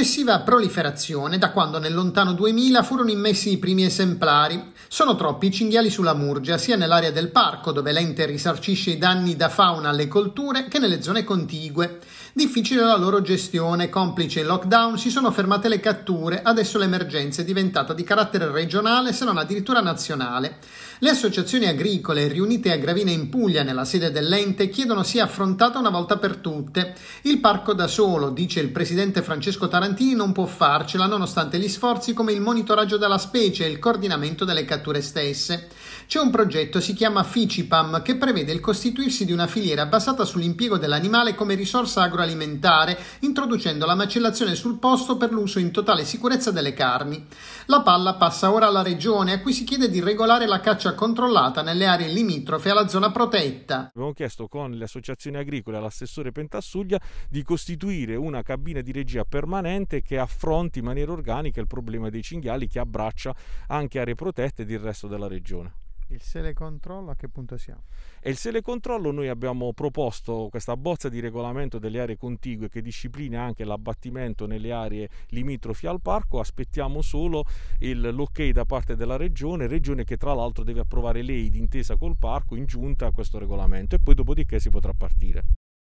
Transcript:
eccessiva proliferazione da quando nel lontano 2000 furono immessi i primi esemplari. Sono troppi i cinghiali sulla Murgia, sia nell'area del parco, dove l'ente risarcisce i danni da fauna alle colture, che nelle zone contigue. Difficile la loro gestione, complice il lockdown, si sono fermate le catture, adesso l'emergenza è diventata di carattere regionale, se non addirittura nazionale. Le associazioni agricole riunite a Gravina in Puglia nella sede dell'ente chiedono sia affrontata una volta per tutte. Il parco da solo, dice il presidente Francesco Taranto, Tarantini non può farcela nonostante gli sforzi come il monitoraggio della specie e il coordinamento delle catture stesse. C'è un progetto, si chiama Ficipam, che prevede il costituirsi di una filiera basata sull'impiego dell'animale come risorsa agroalimentare, introducendo la macellazione sul posto per l'uso in totale sicurezza delle carni. La palla passa ora alla regione, a cui si chiede di regolare la caccia controllata nelle aree limitrofe alla zona protetta. Abbiamo chiesto con le associazioni agricole all'assessore Pentassuglia di costituire una cabina di regia permanente permanente che affronti in maniera organica il problema dei cinghiali che abbraccia anche aree protette del resto della regione. Il sele controllo a che punto siamo? E il sele controllo noi abbiamo proposto questa bozza di regolamento delle aree contigue che disciplina anche l'abbattimento nelle aree limitrofi al parco, aspettiamo solo il l'ok da parte della regione, regione che tra l'altro deve approvare lei d'intesa col parco in giunta a questo regolamento e poi dopodiché si potrà partire.